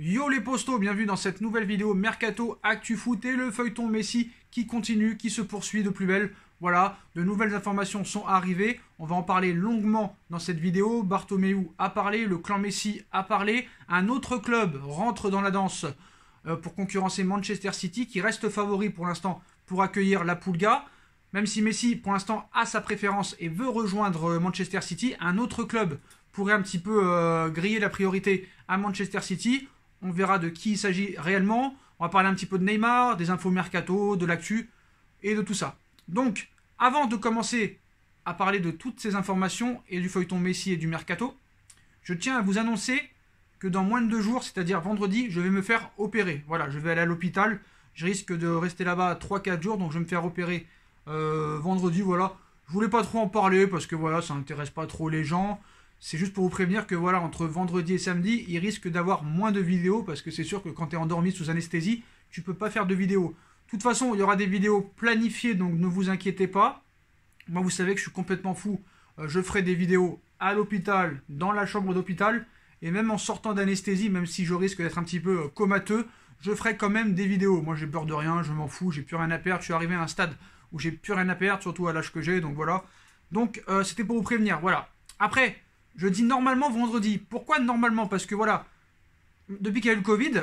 Yo les postos, bienvenue dans cette nouvelle vidéo Mercato Actu Foot et le feuilleton Messi qui continue, qui se poursuit de plus belle. Voilà, de nouvelles informations sont arrivées, on va en parler longuement dans cette vidéo. Bartomeu a parlé, le clan Messi a parlé, un autre club rentre dans la danse euh, pour concurrencer Manchester City qui reste favori pour l'instant pour accueillir la Pulga. Même si Messi pour l'instant a sa préférence et veut rejoindre Manchester City, un autre club pourrait un petit peu euh, griller la priorité à Manchester City on verra de qui il s'agit réellement. On va parler un petit peu de Neymar, des infos mercato, de l'actu et de tout ça. Donc, avant de commencer à parler de toutes ces informations et du feuilleton Messi et du mercato, je tiens à vous annoncer que dans moins de deux jours, c'est-à-dire vendredi, je vais me faire opérer. Voilà, je vais aller à l'hôpital. Je risque de rester là-bas 3-4 jours, donc je vais me faire opérer euh, vendredi. Voilà, je voulais pas trop en parler parce que voilà, ça n'intéresse pas trop les gens. C'est juste pour vous prévenir que voilà, entre vendredi et samedi, il risque d'avoir moins de vidéos parce que c'est sûr que quand tu es endormi sous anesthésie, tu peux pas faire de vidéos. De toute façon, il y aura des vidéos planifiées, donc ne vous inquiétez pas. Moi, vous savez que je suis complètement fou. Euh, je ferai des vidéos à l'hôpital, dans la chambre d'hôpital, et même en sortant d'anesthésie, même si je risque d'être un petit peu euh, comateux, je ferai quand même des vidéos. Moi, j'ai peur de rien, je m'en fous, j'ai plus rien à perdre. Je suis arrivé à un stade où j'ai plus rien à perdre, surtout à l'âge que j'ai, donc voilà. Donc, euh, c'était pour vous prévenir, voilà. Après, je dis normalement vendredi. Pourquoi normalement Parce que voilà, depuis qu'il y a eu le Covid,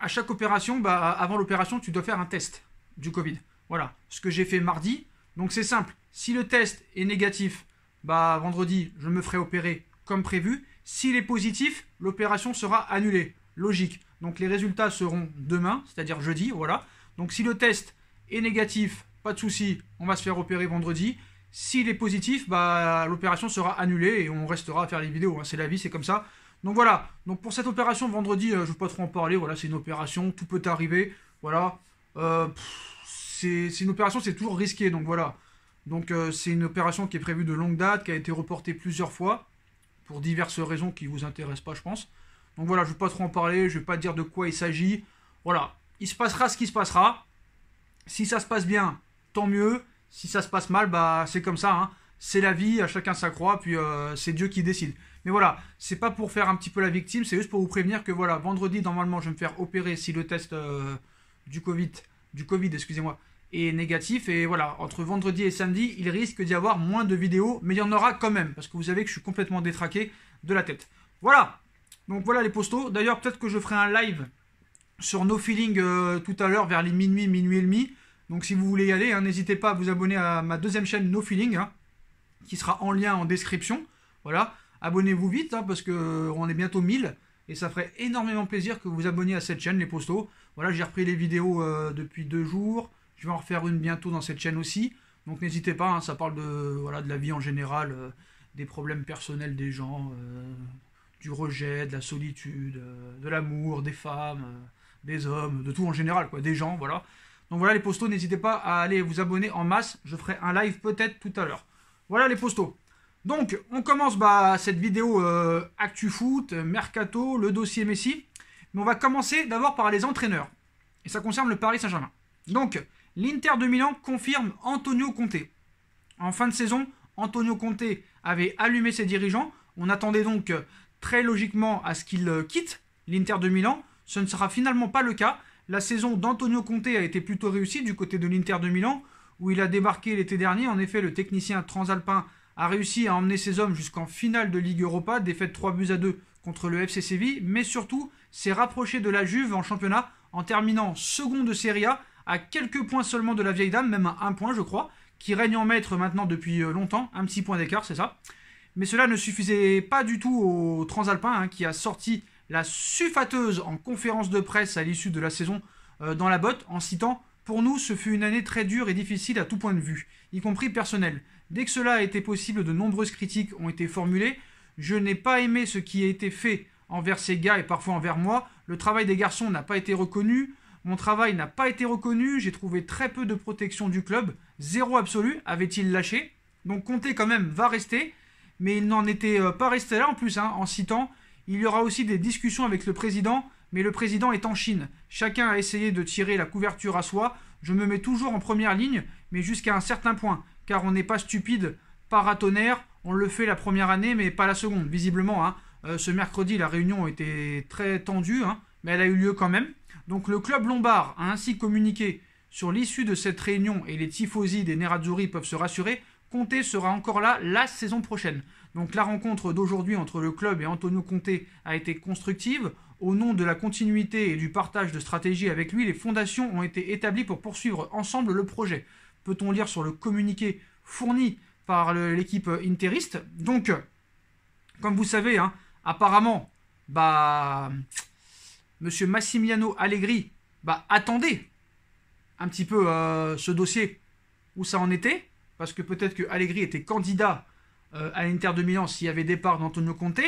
à chaque opération, bah, avant l'opération, tu dois faire un test du Covid. Voilà, ce que j'ai fait mardi. Donc c'est simple. Si le test est négatif, bah, vendredi, je me ferai opérer comme prévu. S'il est positif, l'opération sera annulée. Logique. Donc les résultats seront demain, c'est-à-dire jeudi. Voilà. Donc si le test est négatif, pas de souci, on va se faire opérer vendredi. S'il est positif, bah, l'opération sera annulée et on restera à faire les vidéos. Hein. C'est la vie, c'est comme ça. Donc voilà, donc pour cette opération vendredi, euh, je ne veux pas trop en parler, voilà, c'est une opération, tout peut arriver, voilà. Euh, c'est une opération, c'est toujours risqué, donc voilà. Donc euh, c'est une opération qui est prévue de longue date, qui a été reportée plusieurs fois, pour diverses raisons qui ne vous intéressent pas, je pense. Donc voilà, je ne veux pas trop en parler, je ne vais pas dire de quoi il s'agit. Voilà, il se passera ce qui se passera. Si ça se passe bien, tant mieux. Si ça se passe mal, bah c'est comme ça. Hein. C'est la vie, à chacun sa croix, puis euh, c'est Dieu qui décide. Mais voilà, c'est pas pour faire un petit peu la victime, c'est juste pour vous prévenir que voilà, vendredi normalement je vais me faire opérer si le test euh, du Covid, du Covid, excusez-moi, est négatif. Et voilà, entre vendredi et samedi, il risque d'y avoir moins de vidéos, mais il y en aura quand même, parce que vous savez que je suis complètement détraqué de la tête. Voilà, donc voilà les postos. D'ailleurs, peut-être que je ferai un live sur nos feelings euh, tout à l'heure vers les minuit, minuit et demi. Donc si vous voulez y aller, hein, n'hésitez pas à vous abonner à ma deuxième chaîne No Feeling, hein, qui sera en lien en description. Voilà, abonnez-vous vite, hein, parce parce qu'on euh, est bientôt 1000, et ça ferait énormément plaisir que vous vous abonniez à cette chaîne, les postos. Voilà, j'ai repris les vidéos euh, depuis deux jours, je vais en refaire une bientôt dans cette chaîne aussi. Donc n'hésitez pas, ça parle de, voilà, de la vie en général, euh, des problèmes personnels des gens, du rejet, de la solitude, de l'amour, des femmes, des hommes, de tout en général, quoi, des gens, voilà. Donc voilà les postos, n'hésitez pas à aller vous abonner en masse. Je ferai un live peut-être tout à l'heure. Voilà les postos. Donc on commence bah, cette vidéo euh, ActuFoot, Actu Foot, Mercato, le dossier Messi. Mais on va commencer d'abord par les entraîneurs. Et ça concerne le Paris Saint-Germain. Donc l'Inter de Milan confirme Antonio Conte. En fin de saison, Antonio Conte avait allumé ses dirigeants. On attendait donc euh, très logiquement à ce qu'il euh, quitte l'Inter de Milan. Ce ne sera finalement pas le cas la saison d'Antonio Conte a été plutôt réussie du côté de l'Inter de Milan, où il a débarqué l'été dernier. En effet, le technicien transalpin a réussi à emmener ses hommes jusqu'en finale de Ligue Europa, défaite 3 buts à 2 contre le FC Séville, mais surtout s'est rapproché de la Juve en championnat en terminant second de Serie A à quelques points seulement de la vieille dame, même à un point je crois, qui règne en maître maintenant depuis euh, longtemps, un petit point d'écart c'est ça. Mais cela ne suffisait pas du tout au Transalpin hein, qui a sorti la suffateuse en conférence de presse à l'issue de la saison euh, dans la botte en citant Pour nous, ce fut une année très dure et difficile à tout point de vue, y compris personnel. Dès que cela a été possible, de nombreuses critiques ont été formulées. Je n'ai pas aimé ce qui a été fait envers ces gars et parfois envers moi. Le travail des garçons n'a pas été reconnu. Mon travail n'a pas été reconnu. J'ai trouvé très peu de protection du club. Zéro absolu, avait-il lâché. Donc compter quand même va rester. Mais il n'en était euh, pas resté là en plus, hein, en citant il y aura aussi des discussions avec le président, mais le président est en Chine. Chacun a essayé de tirer la couverture à soi. Je me mets toujours en première ligne, mais jusqu'à un certain point, car on n'est pas stupide. Paratonnerre, on le fait la première année, mais pas la seconde, visiblement. Hein. Euh, ce mercredi, la réunion était très tendue, hein, mais elle a eu lieu quand même. Donc le club lombard a ainsi communiqué sur l'issue de cette réunion et les tifosi des Nerazzurri peuvent se rassurer. Comté sera encore là la saison prochaine. Donc la rencontre d'aujourd'hui entre le club et Antonio Conte a été constructive. Au nom de la continuité et du partage de stratégie avec lui, les fondations ont été établies pour poursuivre ensemble le projet. Peut-on lire sur le communiqué fourni par l'équipe interiste Donc, comme vous savez, hein, apparemment, bah, Monsieur Massimiliano Allegri, bah, un petit peu euh, ce dossier où ça en était, parce que peut-être que Allegri était candidat euh, à l'Inter de Milan s'il y avait départ d'Antonio Conte,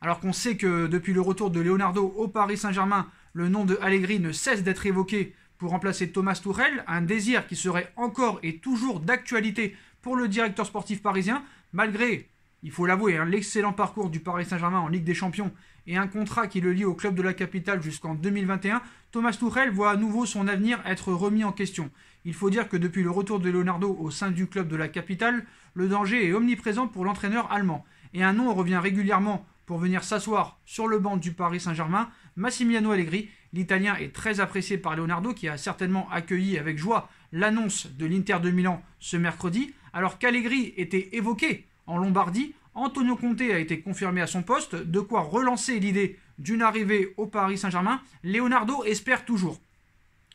alors qu'on sait que depuis le retour de Leonardo au Paris Saint-Germain, le nom de Allegri ne cesse d'être évoqué pour remplacer Thomas Tourelle, un désir qui serait encore et toujours d'actualité pour le directeur sportif parisien, malgré, il faut l'avouer, hein, l'excellent parcours du Paris Saint-Germain en Ligue des Champions et un contrat qui le lie au club de la capitale jusqu'en 2021, Thomas Tourelle voit à nouveau son avenir être remis en question. Il faut dire que depuis le retour de Leonardo au sein du club de la capitale, le danger est omniprésent pour l'entraîneur allemand. Et un nom revient régulièrement pour venir s'asseoir sur le banc du Paris Saint-Germain, Massimiliano Allegri. L'Italien est très apprécié par Leonardo qui a certainement accueilli avec joie l'annonce de l'Inter de Milan ce mercredi. Alors qu'Allegri était évoqué en Lombardie, Antonio Conte a été confirmé à son poste, de quoi relancer l'idée d'une arrivée au Paris Saint-Germain. Leonardo espère toujours.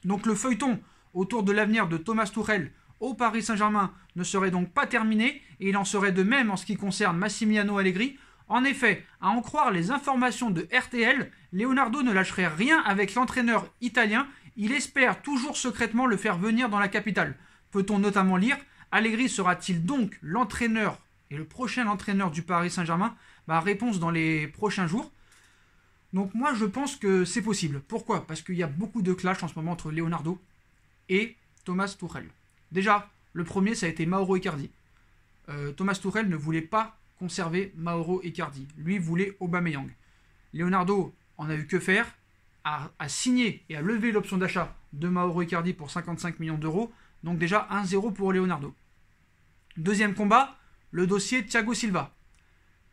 Donc le feuilleton autour de l'avenir de Thomas Tuchel au Paris Saint-Germain ne serait donc pas terminé et il en serait de même en ce qui concerne Massimiliano Allegri. En effet, à en croire les informations de RTL, Leonardo ne lâcherait rien avec l'entraîneur italien. Il espère toujours secrètement le faire venir dans la capitale. Peut-on notamment lire Allegri sera-t-il donc l'entraîneur et le prochain entraîneur du Paris Saint-Germain bah, Réponse dans les prochains jours. Donc moi je pense que c'est possible. Pourquoi Parce qu'il y a beaucoup de clash en ce moment entre Leonardo et Thomas Tuchel. Déjà, le premier, ça a été Mauro Icardi. Euh, Thomas Tuchel ne voulait pas conserver Mauro Icardi. Lui voulait Aubameyang. Leonardo en a eu que faire, a, a signé et a levé l'option d'achat de Mauro Icardi pour 55 millions d'euros. Donc déjà 1-0 pour Leonardo. Deuxième combat, le dossier Thiago Silva.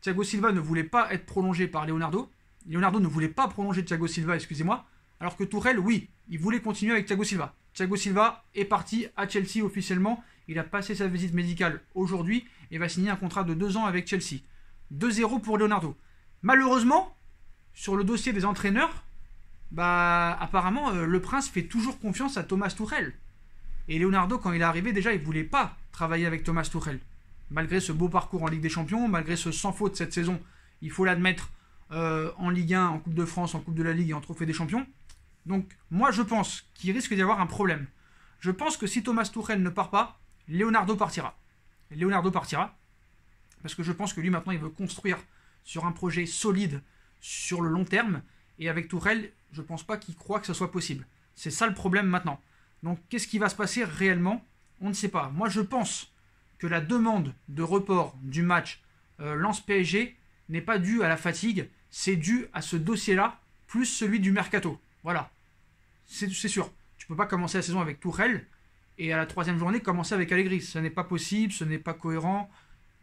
Thiago Silva ne voulait pas être prolongé par Leonardo. Leonardo ne voulait pas prolonger Thiago Silva, excusez-moi. Alors que Tourelle, oui, il voulait continuer avec Thiago Silva. Thiago Silva est parti à Chelsea officiellement. Il a passé sa visite médicale aujourd'hui et va signer un contrat de deux ans avec Chelsea. 2-0 pour Leonardo. Malheureusement, sur le dossier des entraîneurs, bah apparemment euh, le prince fait toujours confiance à Thomas Tourelle. Et Leonardo, quand il est arrivé, déjà, il voulait pas travailler avec Thomas Tourelle. Malgré ce beau parcours en Ligue des Champions, malgré ce sans faute cette saison, il faut l'admettre, euh, en Ligue 1, en Coupe de France, en Coupe de la Ligue et en Trophée des Champions. Donc, moi, je pense qu'il risque d'y avoir un problème. Je pense que si Thomas Tourel ne part pas, Leonardo partira. Leonardo partira parce que je pense que lui, maintenant, il veut construire sur un projet solide sur le long terme. Et avec tourel je pense pas qu'il croit que ce soit possible. C'est ça le problème maintenant. Donc, qu'est-ce qui va se passer réellement On ne sait pas. Moi, je pense que la demande de report du match euh, lance psg n'est pas due à la fatigue, c'est dû à ce dossier-là, plus celui du mercato. Voilà c'est sûr. Tu peux pas commencer la saison avec Tourelle et à la troisième journée commencer avec Allegri. Ce n'est pas possible, ce n'est pas cohérent,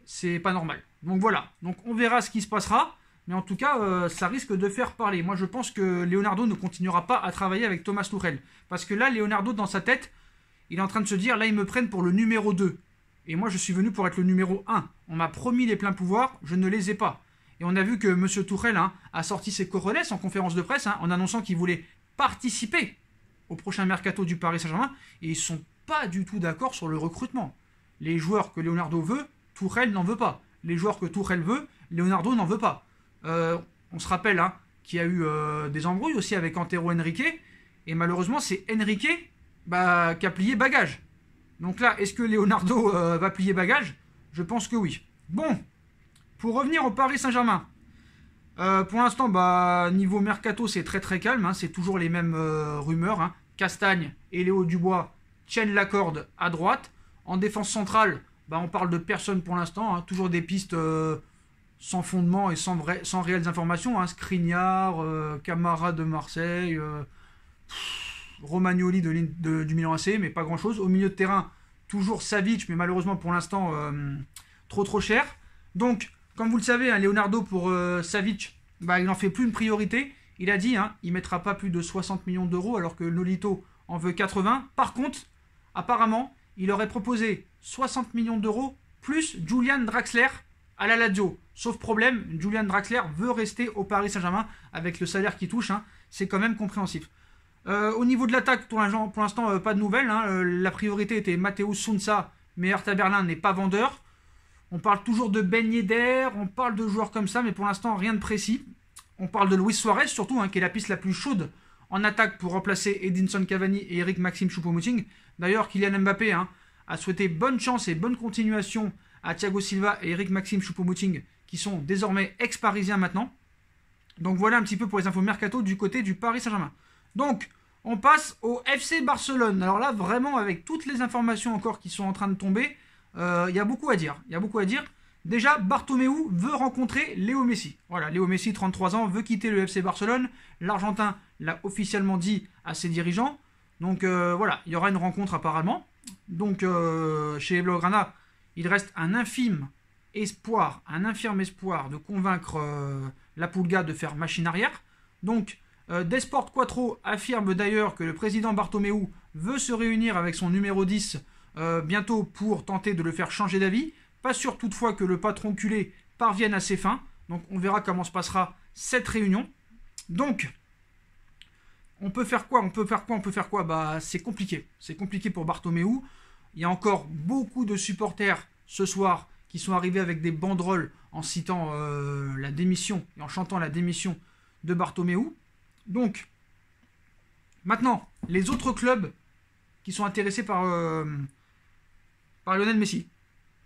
c'est pas normal. Donc voilà. Donc on verra ce qui se passera. Mais en tout cas, euh, ça risque de faire parler. Moi, je pense que Leonardo ne continuera pas à travailler avec Thomas Tourel. Parce que là, Leonardo, dans sa tête, il est en train de se dire, là, ils me prennent pour le numéro 2. Et moi, je suis venu pour être le numéro 1. On m'a promis les pleins pouvoirs, je ne les ai pas. Et on a vu que M. Tourel hein, a sorti ses coronets en conférence de presse hein, en annonçant qu'il voulait participer au prochain mercato du Paris Saint-Germain et ils sont pas du tout d'accord sur le recrutement. Les joueurs que Leonardo veut, Tourelle n'en veut pas. Les joueurs que Tourelle veut, Leonardo n'en veut pas. Euh, on se rappelle hein, qu'il y a eu euh, des embrouilles aussi avec Antero Henrique et malheureusement c'est Henrique bah, qui a plié bagage. Donc là, est-ce que Leonardo euh, va plier bagage Je pense que oui. Bon, pour revenir au Paris Saint-Germain, euh, pour l'instant, bah, niveau mercato, c'est très très calme. Hein. c'est toujours les mêmes euh, rumeurs. Hein. Castagne et Léo Dubois tiennent la corde à droite. En défense centrale, bah, on parle de personne pour l'instant. Hein. toujours des pistes euh, sans fondement et sans, sans réelles informations. Scrignard, Camara de Marseille, Romagnoli de, du Milan AC, mais pas grand chose. Au milieu de terrain, toujours Savic, mais malheureusement pour l'instant, trop trop cher. Donc, comme vous le savez, hein, Leonardo pour euh, Savic, bah, il n'en fait plus une priorité. Il a dit, hein, il mettra pas plus de 60 millions d'euros alors que Nolito en veut 80. Par contre, apparemment, il aurait proposé 60 millions d'euros plus Julian Draxler à la Lazio. Sauf problème, Julian Draxler veut rester au Paris Saint-Germain avec le salaire qu'il touche. Hein. c'est quand même compréhensif. Euh, au niveau de l'attaque, pour l'instant, euh, pas de nouvelles. Hein. la priorité était Matteo Sunsa, mais Hertha Berlin n'est pas vendeur. On parle toujours de Ben Yedder, on parle de joueurs comme ça, mais pour l'instant rien de précis. On parle de Luis Suarez surtout, hein, qui est la piste la plus chaude en attaque pour remplacer Edinson Cavani et Eric Maxime Choupo-Moting. D'ailleurs, Kylian Mbappé hein, a souhaité bonne chance et bonne continuation à Thiago Silva et Eric Maxime Choupo-Moting, qui sont désormais ex-parisiens maintenant. Donc voilà un petit peu pour les infos mercato du côté du Paris Saint-Germain. Donc, on passe au FC Barcelone. Alors là, vraiment, avec toutes les informations encore qui sont en train de tomber, il euh, y a beaucoup à dire. Il y a beaucoup à dire. Déjà, Bartomeu veut rencontrer Léo Messi. Voilà, Léo Messi, 33 ans, veut quitter le FC Barcelone. L'Argentin l'a officiellement dit à ses dirigeants. Donc euh, voilà, il y aura une rencontre apparemment. Donc euh, chez Blaugrana, il reste un infime espoir, un infirme espoir de convaincre la Pulga de faire machine arrière. Donc, Desport Quattro affirme d'ailleurs que le président Bartomeu veut se réunir avec son numéro 10 euh, bientôt pour tenter de le faire changer d'avis. Pas sûr toutefois que le patron culé parvienne à ses fins. Donc on verra comment se passera cette réunion. Donc, on peut faire quoi On peut faire quoi On peut faire quoi Bah, c'est compliqué. C'est compliqué pour Bartomeu. Il y a encore beaucoup de supporters ce soir qui sont arrivés avec des banderoles en citant euh, la démission et en chantant la démission de Bartomeu. Donc, maintenant, les autres clubs qui sont intéressés par, euh, par Lionel Messi.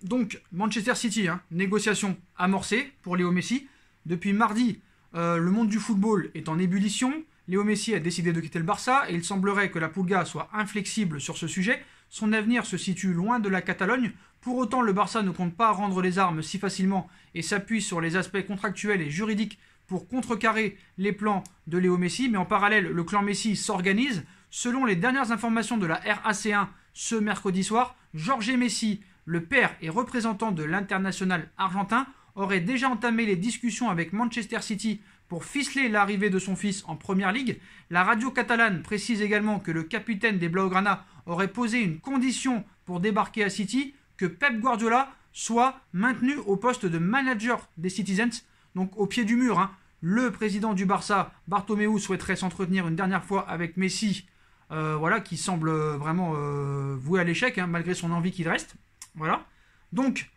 Donc, Manchester City, hein, négociation amorcée pour Léo Messi. Depuis mardi, euh, le monde du football est en ébullition. Léo Messi a décidé de quitter le Barça et il semblerait que la Pulga soit inflexible sur ce sujet. Son avenir se situe loin de la Catalogne. Pour autant, le Barça ne compte pas rendre les armes si facilement et s'appuie sur les aspects contractuels et juridiques pour contrecarrer les plans de Léo Messi. Mais en parallèle, le clan Messi s'organise. Selon les dernières informations de la RAC1 ce mercredi soir, Jorge Messi, le père et représentant de l'international argentin, aurait déjà entamé les discussions avec Manchester City pour ficeler l'arrivée de son fils en Première Ligue. La radio catalane précise également que le capitaine des Blaugrana aurait posé une condition pour débarquer à City, que Pep Guardiola soit maintenu au poste de manager des Citizens, donc au pied du mur. Hein. Le président du Barça, Bartomeu, souhaiterait s'entretenir une dernière fois avec Messi euh, voilà, qui semble euh, vraiment euh, voué à l'échec, hein, malgré son envie qu'il reste. Voilà. Donc,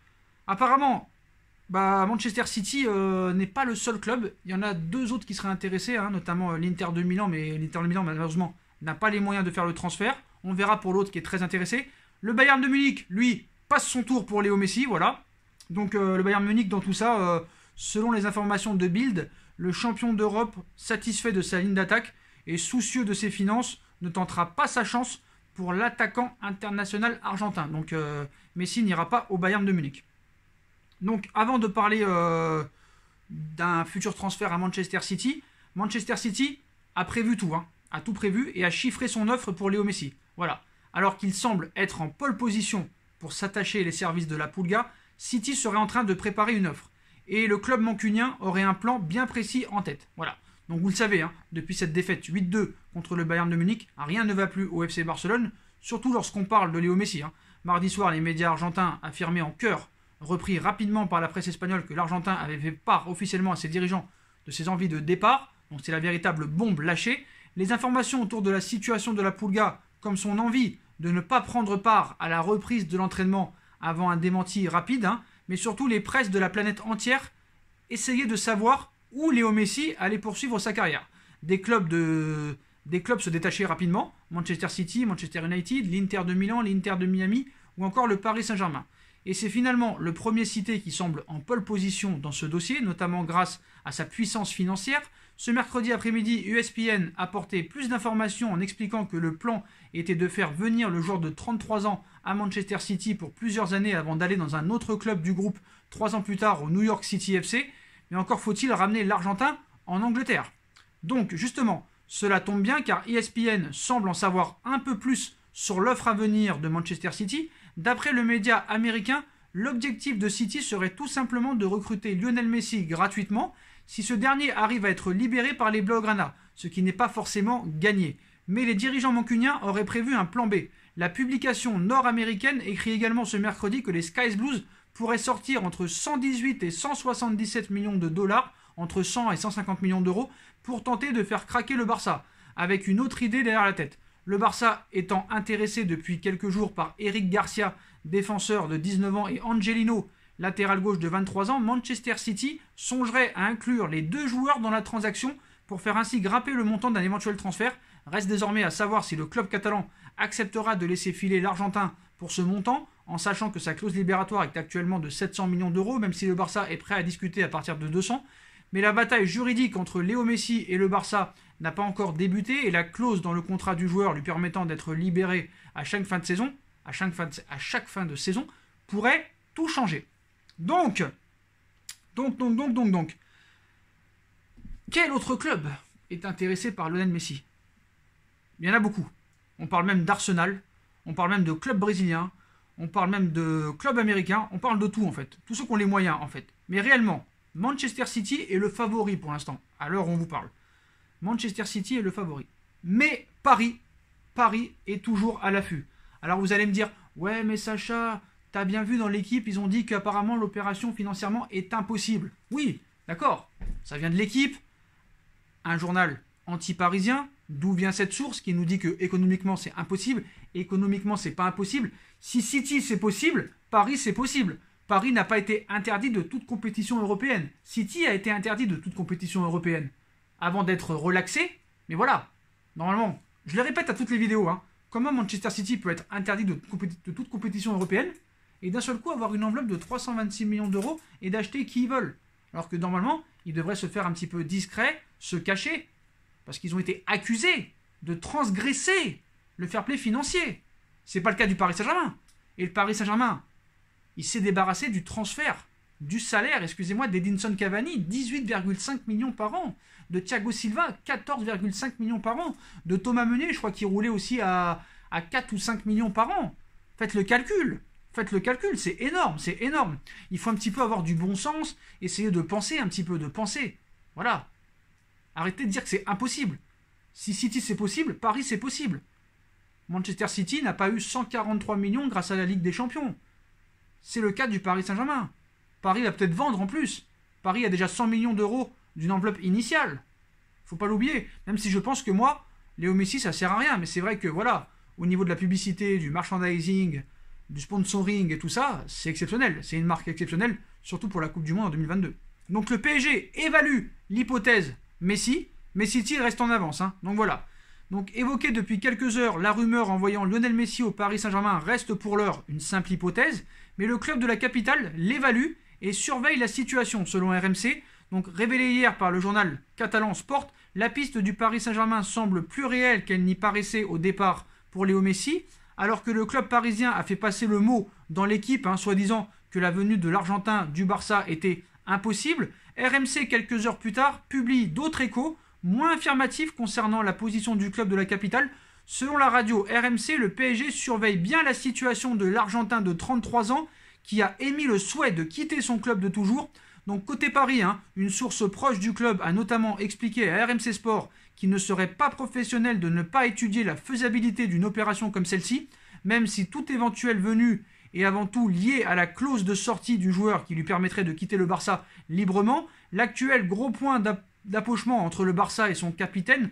apparemment, bah, Manchester City n'est pas le seul club. Il y en a deux autres qui seraient intéressés, hein, notamment l'Inter de Milan, mais l'Inter de Milan, malheureusement, n'a pas les moyens de faire le transfert. On verra pour l'autre qui est très intéressé. Le Bayern de Munich, lui, passe son tour pour Léo Messi, voilà. Donc, le Bayern de Munich, dans tout ça, selon les informations de Bild, le champion d'Europe, satisfait de sa ligne d'attaque et soucieux de ses finances, ne tentera pas sa chance pour l'attaquant international argentin. Donc euh, Messi n'ira pas au Bayern de Munich. Donc avant de parler euh, d'un futur transfert à Manchester City, Manchester City a prévu tout, hein, a tout prévu et a chiffré son offre pour Léo Messi. Voilà. Alors qu'il semble être en pole position pour s'attacher les services de la Pulga, City serait en train de préparer une offre. Et le club mancunien aurait un plan bien précis en tête. Voilà. Donc vous le savez, hein, depuis cette défaite 8-2 contre le Bayern de Munich, rien ne va plus au FC Barcelone, surtout lorsqu'on parle de Léo Messi. Hein. Mardi soir, les médias argentins affirmaient en chœur, repris rapidement par la presse espagnole, que l'Argentin avait fait part officiellement à ses dirigeants de ses envies de départ. Donc c'est la véritable bombe lâchée. Les informations autour de la situation de la Pulga, comme son envie de ne pas prendre part à la reprise de l'entraînement avant un démenti rapide, hein, mais surtout les presses de la planète entière essayaient de savoir où Léo Messi allait poursuivre sa carrière. Des clubs, des clubs se détachaient rapidement, Manchester City, Manchester United, l'Inter de Milan, l'Inter de Miami ou encore le Paris Saint-Germain. Et c'est finalement le premier cité qui semble en pole position dans ce dossier, notamment grâce à sa puissance financière. Ce mercredi après-midi, USPN a apporté plus d'informations en expliquant que le plan était de faire venir le joueur de 33 ans à Manchester City pour plusieurs années avant d'aller dans un autre club du groupe trois ans plus tard au New York City FC encore faut-il ramener l'Argentin en Angleterre. Donc justement, cela tombe bien car ESPN semble en savoir un peu plus sur l'offre à venir de Manchester City. D'après le média américain, l'objectif de City serait tout simplement de recruter Lionel Messi gratuitement si ce dernier arrive à être libéré par les Blaugrana, ce qui n'est pas forcément gagné. Mais les dirigeants mancuniens auraient prévu un plan B. La publication nord-américaine écrit également ce mercredi que les Skies Blues pourrait sortir entre 118 et 177 millions de dollars, entre 100 et 150 millions d'euros, pour tenter de faire craquer le Barça, avec une autre idée derrière la tête. Le Barça étant intéressé depuis quelques jours par Eric Garcia, défenseur de 19 ans, et Angelino, latéral gauche de 23 ans, Manchester City songerait à inclure les deux joueurs dans la transaction pour faire ainsi grimper le montant d'un éventuel transfert. Reste désormais à savoir si le club catalan acceptera de laisser filer l'Argentin pour ce montant, en sachant que sa clause libératoire est actuellement de 700 millions d'euros, même si le Barça est prêt à discuter à partir de 200. Mais la bataille juridique entre Léo Messi et le Barça n'a pas encore débuté et la clause dans le contrat du joueur lui permettant d'être libéré à chaque fin de saison, à chaque fin à chaque fin de saison, pourrait tout changer. Donc, donc, donc, donc, donc, donc, quel autre club est intéressé par Lionel Messi Il y en a beaucoup. On parle même d'Arsenal, on parle même de club brésilien, on parle même de club américain, on parle de tout en fait. Tous ceux qui ont les moyens en fait. Mais réellement, Manchester City est le favori pour l'instant, à l'heure où on vous parle. Manchester City est le favori. Mais Paris, Paris est toujours à l'affût. Alors vous allez me dire, ouais mais Sacha, t'as bien vu dans l'équipe, ils ont dit qu'apparemment l'opération financièrement est impossible. Oui, d'accord, ça vient de l'équipe. Un journal anti-parisien, d'où vient cette source qui nous dit que économiquement c'est impossible Économiquement, c'est pas impossible. Si City, c'est possible, Paris, c'est possible. Paris n'a pas été interdit de toute compétition européenne. City a été interdit de toute compétition européenne. Avant d'être relaxé, mais voilà. Normalement, je le répète à toutes les vidéos, hein. comment Manchester City peut être interdit de, toute compétition européenne et d'un seul coup avoir une enveloppe de 326 millions d'euros et d'acheter qui ils veulent. Alors que normalement, ils devraient se faire un petit peu discret, se cacher, parce qu'ils ont été accusés de transgresser le fair play financier. C'est pas le cas du Paris Saint-Germain. Et le Paris Saint-Germain, il s'est débarrassé du transfert, du salaire, excusez-moi, d'Edinson Cavani, 18,5 millions par an, de Thiago Silva, 14,5 millions par an, de Thomas Meunier, je crois qu'il roulait aussi à, à 4 ou 5 millions par an. Faites le calcul. Faites le calcul, c'est énorme, c'est énorme. Il faut un petit peu avoir du bon sens, essayer de penser un petit peu, de penser. Voilà. Arrêtez de dire que c'est impossible. Si City c'est possible, Paris c'est possible. Manchester City n'a pas eu 143 millions grâce à la Ligue des Champions. C'est le cas du Paris Saint-Germain. Paris va peut-être vendre en plus. Paris a déjà 100 millions d'euros d'une enveloppe initiale. Faut pas l'oublier. Même si je pense que moi, Léo Messi, ça sert à rien. Mais c'est vrai que voilà, au niveau de la publicité, du merchandising, du sponsoring et tout ça, c'est exceptionnel. C'est une marque exceptionnelle, surtout pour la Coupe du Monde en 2022. Donc le PSG évalue l'hypothèse Messi, mais City reste en avance. Hein. Donc voilà. Donc évoquée depuis quelques heures, la rumeur envoyant Lionel Messi au Paris Saint-Germain reste pour l'heure une simple hypothèse, mais le club de la capitale l'évalue et surveille la situation selon RMC. Donc révélée hier par le journal catalan Sport, la piste du Paris Saint-Germain semble plus réelle qu'elle n'y paraissait au départ pour Léo Messi, alors que le club parisien a fait passer le mot dans l'équipe, hein, soi-disant que la venue de l'Argentin du Barça était impossible. RMC quelques heures plus tard publie d'autres échos moins affirmatif concernant la position du club de la capitale. Selon la radio RMC, le PSG surveille bien la situation de l'Argentin de 33 ans qui a émis le souhait de quitter son club de toujours. Donc côté Paris, hein, une source proche du club a notamment expliqué à RMC Sport qu'il ne serait pas professionnel de ne pas étudier la faisabilité d'une opération comme celle-ci, même si tout éventuelle venue est avant tout liée à la clause de sortie du joueur qui lui permettrait de quitter le Barça librement. L'actuel gros point d'approchement entre le Barça et son capitaine,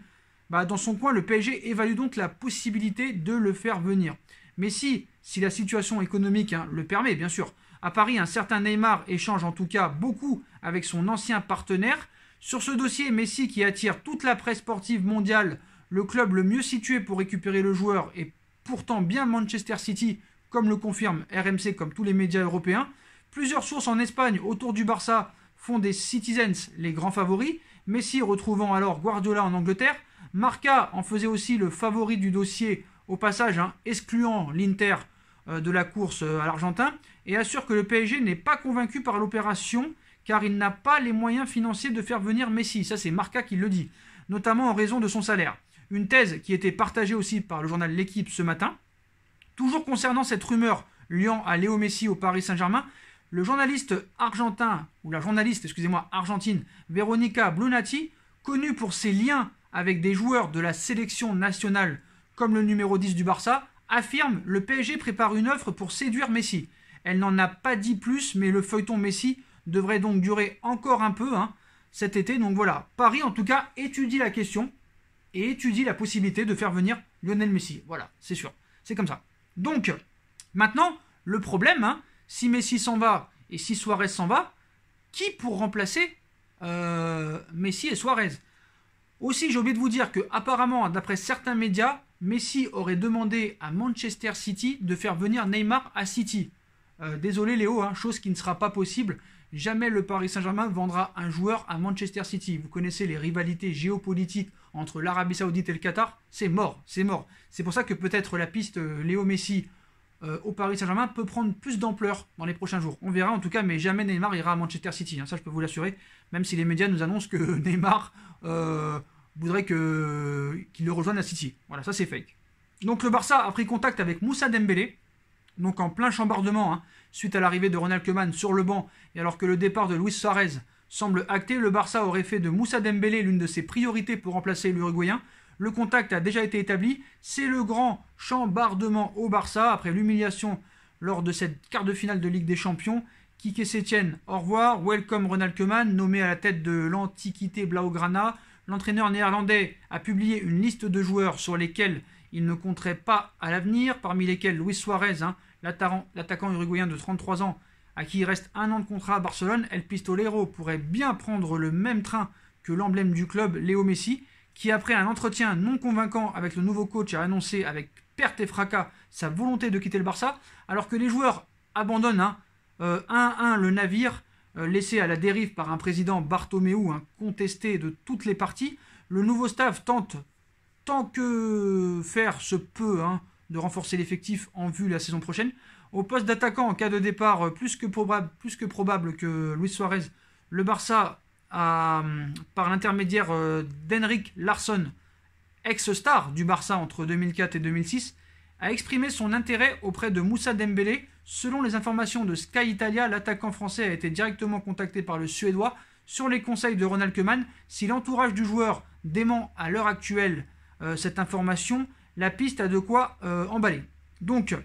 bah, dans son coin, le PSG évalue donc la possibilité de le faire venir. Mais si, la situation économique hein, le permet, bien sûr, à Paris, un certain Neymar échange en tout cas beaucoup avec son ancien partenaire. Sur ce dossier, Messi qui attire toute la presse sportive mondiale, le club le mieux situé pour récupérer le joueur est pourtant bien Manchester City, comme le confirme RMC comme tous les médias européens. Plusieurs sources en Espagne autour du Barça font des Citizens les grands favoris. Messi retrouvant alors Guardiola en Angleterre. Marca en faisait aussi le favori du dossier au passage, hein, excluant l'Inter euh, de la course euh, à l'Argentin, et assure que le PSG n'est pas convaincu par l'opération car il n'a pas les moyens financiers de faire venir Messi. Ça c'est Marca qui le dit, notamment en raison de son salaire. Une thèse qui était partagée aussi par le journal L'équipe ce matin. Toujours concernant cette rumeur liant à Léo Messi au Paris Saint-Germain, le journaliste argentin, ou la journaliste, excusez-moi, argentine, Veronica Blunati, connue pour ses liens avec des joueurs de la sélection nationale comme le numéro 10 du Barça, affirme le PSG prépare une offre pour séduire Messi. Elle n'en a pas dit plus, mais le feuilleton Messi devrait donc durer encore un peu hein, cet été. Donc voilà, Paris en tout cas étudie la question et étudie la possibilité de faire venir Lionel Messi. Voilà, c'est sûr, c'est comme ça. Donc maintenant, le problème, hein, si Messi s'en va et si Suarez s'en va, qui pour remplacer euh, Messi et Suarez Aussi, j'ai oublié de vous dire que apparemment, d'après certains médias, Messi aurait demandé à Manchester City de faire venir Neymar à City. Euh, désolé Léo, hein, chose qui ne sera pas possible. Jamais le Paris Saint-Germain vendra un joueur à Manchester City. Vous connaissez les rivalités géopolitiques entre l'Arabie Saoudite et le Qatar. C'est mort, c'est mort. C'est pour ça que peut-être la piste euh, Léo Messi euh, au Paris Saint-Germain peut prendre plus d'ampleur dans les prochains jours. On verra en tout cas, mais jamais Neymar ira à Manchester City, hein, ça je peux vous l'assurer, même si les médias nous annoncent que Neymar euh, voudrait qu'il le rejoigne à City. Voilà, ça c'est fake. Donc le Barça a pris contact avec Moussa Dembélé, donc en plein chambardement, hein, suite à l'arrivée de Ronald Koeman sur le banc, et alors que le départ de Luis Suarez semble acté, le Barça aurait fait de Moussa Dembélé l'une de ses priorités pour remplacer l'Uruguayen, le contact a déjà été établi. C'est le grand chambardement au Barça après l'humiliation lors de cette quart de finale de Ligue des Champions. Kike Sétienne, au revoir. Welcome Ronald Koeman, nommé à la tête de l'antiquité Blaugrana. L'entraîneur néerlandais a publié une liste de joueurs sur lesquels il ne compterait pas à l'avenir, parmi lesquels Luis Suarez, hein, l'attaquant uruguayen de 33 ans, à qui il reste un an de contrat à Barcelone. El Pistolero pourrait bien prendre le même train que l'emblème du club, Léo Messi qui, après un entretien non convaincant avec le nouveau coach, a annoncé avec perte et fracas sa volonté de quitter le Barça, alors que les joueurs abandonnent 1-1 hein, euh, le navire euh, laissé à la dérive par un président Bartomeu contesté de toutes les parties. Le nouveau staff tente, tant que faire se peut, hein, de renforcer l'effectif en vue la saison prochaine. Au poste d'attaquant, en cas de départ euh, plus que probable, plus que, probable que Luis Suarez, le Barça par l'intermédiaire euh, d'Henrik Larsson, ex-star du Barça entre 2004 et 2006, a exprimé son intérêt auprès de Moussa Dembélé. Selon les informations de Sky Italia, l'attaquant français a été directement contacté par le Suédois sur les conseils de Ronald Koeman. Si l'entourage du joueur dément à l'heure actuelle euh, cette information, la piste a de quoi euh, emballer. Donc,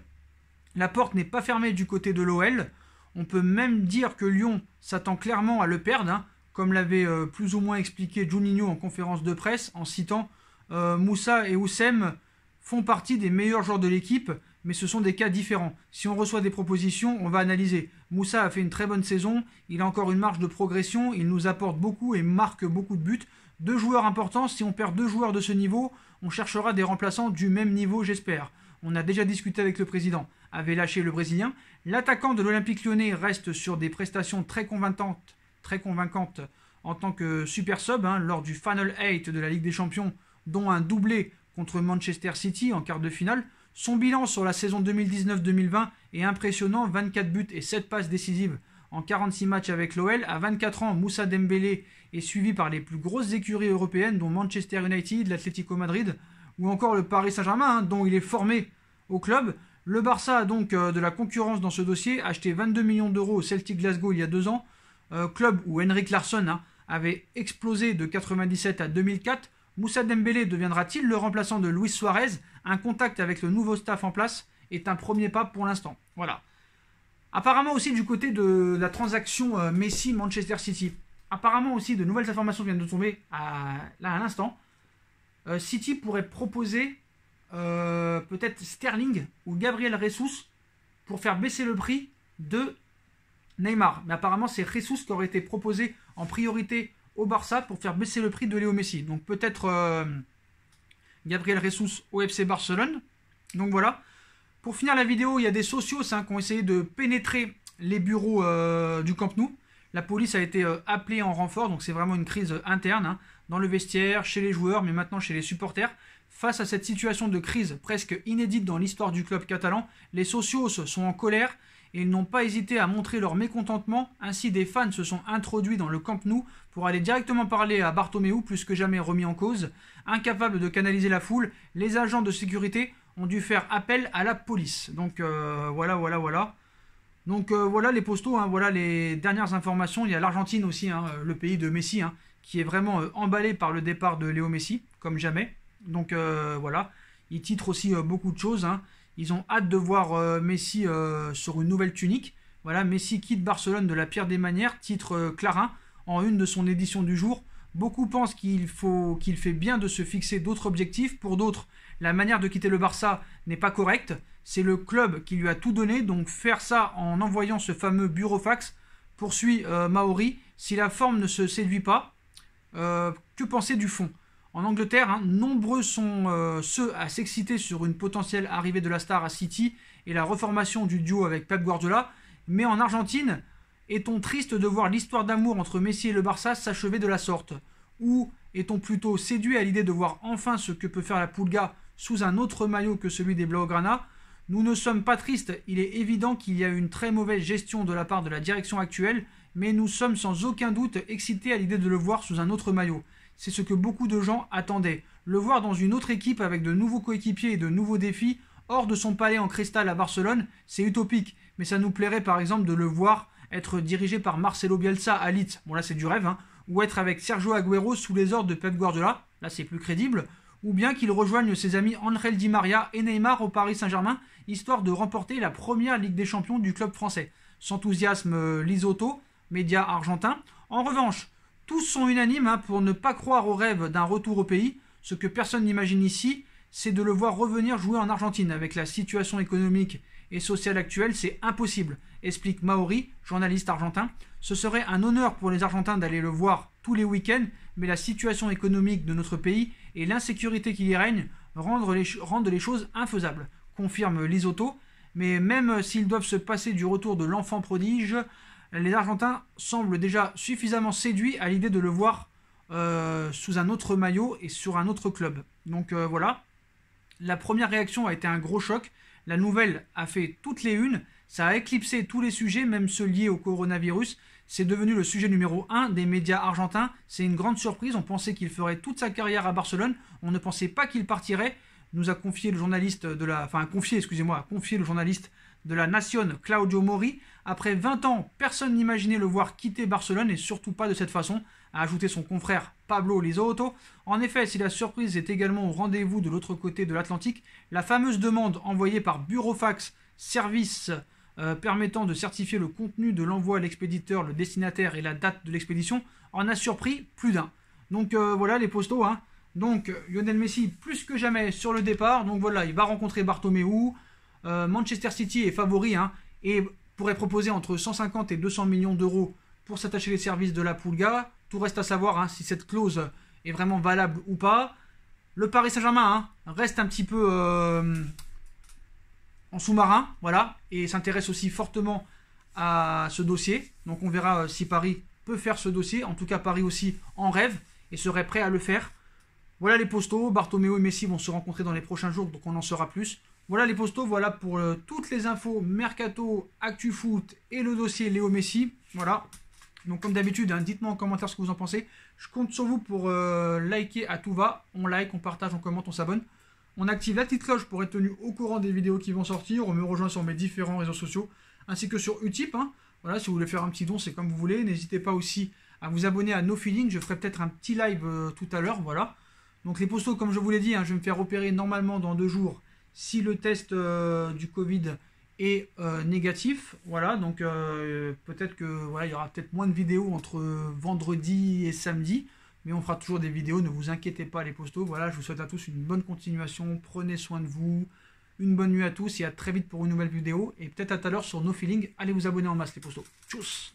la porte n'est pas fermée du côté de l'OL. On peut même dire que Lyon s'attend clairement à le perdre. Hein comme l'avait euh, plus ou moins expliqué Juninho en conférence de presse, en citant euh, Moussa et Oussem font partie des meilleurs joueurs de l'équipe, mais ce sont des cas différents. Si on reçoit des propositions, on va analyser. Moussa a fait une très bonne saison, il a encore une marge de progression, il nous apporte beaucoup et marque beaucoup de buts. Deux joueurs importants, si on perd deux joueurs de ce niveau, on cherchera des remplaçants du même niveau, j'espère. On a déjà discuté avec le président, avait lâché le Brésilien. L'attaquant de l'Olympique lyonnais reste sur des prestations très convaincantes très convaincante en tant que super sub hein, lors du Final 8 de la Ligue des Champions, dont un doublé contre Manchester City en quart de finale. Son bilan sur la saison 2019-2020 est impressionnant, 24 buts et 7 passes décisives en 46 matchs avec l'OL. À 24 ans, Moussa Dembélé est suivi par les plus grosses écuries européennes, dont Manchester United, l'Atlético Madrid ou encore le Paris Saint-Germain, hein, dont il est formé au club. Le Barça a donc euh, de la concurrence dans ce dossier, acheté 22 millions d'euros au Celtic Glasgow il y a deux ans, euh, club où Henrik Larsson hein, avait explosé de 97 à 2004, Moussa Dembélé deviendra-t-il le remplaçant de Luis Suarez Un contact avec le nouveau staff en place est un premier pas pour l'instant. Voilà. Apparemment aussi du côté de la transaction euh, Messi-Manchester City. Apparemment aussi de nouvelles informations viennent de tomber à, là à l'instant. Euh, City pourrait proposer peut-être Sterling ou Gabriel Ressus pour faire baisser le prix de Neymar. Mais apparemment, c'est ressources qui aurait été proposé en priorité au Barça pour faire baisser le prix de Léo Messi. Donc peut-être euh, Gabriel Jesus au FC Barcelone. Donc voilà. Pour finir la vidéo, il y a des socios hein, qui ont essayé de pénétrer les bureaux euh, du Camp Nou. La police a été euh, appelée en renfort, donc c'est vraiment une crise interne, hein, dans le vestiaire, chez les joueurs, mais maintenant chez les supporters. Face à cette situation de crise presque inédite dans l'histoire du club catalan, les socios sont en colère ils n'ont pas hésité à montrer leur mécontentement, ainsi des fans se sont introduits dans le Camp Nou pour aller directement parler à Bartomeu plus que jamais remis en cause. Incapables de canaliser la foule, les agents de sécurité ont dû faire appel à la police. Donc euh, voilà, voilà, voilà. Donc euh, voilà les postaux, hein, voilà les dernières informations. Il y a l'Argentine aussi, hein, euh, le pays de Messi, hein, qui est vraiment emballé par le départ de Léo Messi, comme jamais. Donc voilà, il titre aussi beaucoup de choses. Ils ont hâte de voir euh, Messi euh, sur une nouvelle tunique. Voilà, Messi quitte Barcelone de la pire des manières, titre euh, Clarin, en une de son édition du jour. Beaucoup pensent qu'il faut qu'il fait bien de se fixer d'autres objectifs. Pour d'autres, la manière de quitter le Barça n'est pas correcte. C'est le club qui lui a tout donné, donc faire ça en envoyant ce fameux bureau fax poursuit Maori. Si la forme ne se séduit pas, que penser du fond en Angleterre, hein, nombreux sont euh, ceux à s'exciter sur une potentielle arrivée de la star à City et la reformation du duo avec Pep Guardiola, mais en Argentine, est-on triste de voir l'histoire d'amour entre Messi et le Barça s'achever de la sorte Ou est-on plutôt séduit à l'idée de voir enfin ce que peut faire la Pulga sous un autre maillot que celui des Blaugrana Nous ne sommes pas tristes, il est évident qu'il y a une très mauvaise gestion de la part de la direction actuelle, mais nous sommes sans aucun doute excités à l'idée de le voir sous un autre maillot. C'est ce que beaucoup de gens attendaient. Le voir dans une autre équipe avec de nouveaux coéquipiers et de nouveaux défis, hors de son palais en cristal à Barcelone, c'est utopique. Mais ça nous plairait par exemple de le voir être dirigé par Marcelo Bielsa à Leeds, bon là c'est du rêve, hein. ou être avec Sergio Agüero sous les ordres de Pep Guardiola, là c'est plus crédible, ou bien qu'il rejoigne ses amis Angel Di Maria et Neymar au Paris Saint-Germain, histoire de remporter la première Ligue des Champions du club français. S'enthousiasme euh, Lisotto, média argentin. En revanche, tous sont unanimes hein, pour ne pas croire au rêve d'un retour au pays. Ce que personne n'imagine ici, c'est de le voir revenir jouer en Argentine. Avec la situation économique et sociale actuelle, c'est impossible, explique Maori, journaliste argentin. Ce serait un honneur pour les Argentins d'aller le voir tous les week-ends, mais la situation économique de notre pays et l'insécurité qui y règne rendent les, rendent les choses infaisables, confirme Lisotto. Mais même s'ils doivent se passer du retour de l'enfant prodige, les Argentins semblent déjà suffisamment séduits à l'idée de le voir euh, sous un autre maillot et sur un autre club. Donc euh, voilà, la première réaction a été un gros choc. La nouvelle a fait toutes les unes, ça a éclipsé tous les sujets, même ceux liés au coronavirus. C'est devenu le sujet numéro un des médias argentins. C'est une grande surprise, on pensait qu'il ferait toute sa carrière à Barcelone, on ne pensait pas qu'il partirait. Nous a confié le journaliste de la, enfin confié, excusez-moi, confié le journaliste de la Nation Claudio Mori. Après 20 ans, personne n'imaginait le voir quitter Barcelone et surtout pas de cette façon, a ajouté son confrère Pablo Lizotto. En effet, si la surprise est également au rendez-vous de l'autre côté de l'Atlantique, la fameuse demande envoyée par Bureaufax, Service euh, permettant de certifier le contenu de l'envoi à l'expéditeur, le destinataire et la date de l'expédition en a surpris plus d'un. Donc euh, voilà les postaux. Hein. Donc euh, Lionel Messi plus que jamais sur le départ. Donc voilà, il va rencontrer Bartomeu. Euh, Manchester City est favori hein, et pourrait proposer entre 150 et 200 millions d'euros pour s'attacher les services de la Pulga. Tout reste à savoir hein, si cette clause est vraiment valable ou pas. Le Paris Saint-Germain hein, reste un petit peu euh, en sous-marin, voilà, et s'intéresse aussi fortement à ce dossier. Donc on verra euh, si Paris peut faire ce dossier. En tout cas, Paris aussi en rêve et serait prêt à le faire. Voilà les postaux. Bartomeu et Messi vont se rencontrer dans les prochains jours, donc on en saura plus. Voilà les postos, voilà pour euh, toutes les infos Mercato, Actu Foot et le dossier Léo Messi. Voilà. Donc comme d'habitude, hein, dites-moi en commentaire ce que vous en pensez. Je compte sur vous pour euh, liker à tout va. On like, on partage, on commente, on s'abonne. On active la petite cloche pour être tenu au courant des vidéos qui vont sortir. On me rejoint sur mes différents réseaux sociaux ainsi que sur Utip. Hein. Voilà, si vous voulez faire un petit don, c'est comme vous voulez. N'hésitez pas aussi à vous abonner à No Feeling. Je ferai peut-être un petit live euh, tout à l'heure. Voilà. Donc les postos, comme je vous l'ai dit, hein, je vais me faire opérer normalement dans deux jours si le test euh, du Covid est euh, négatif, voilà, donc euh, peut-être que voilà, il y aura peut-être moins de vidéos entre vendredi et samedi, mais on fera toujours des vidéos, ne vous inquiétez pas les postos. Voilà, je vous souhaite à tous une bonne continuation, prenez soin de vous, une bonne nuit à tous et à très vite pour une nouvelle vidéo. Et peut-être à tout à l'heure sur No Feeling, allez vous abonner en masse les postos. Tchuss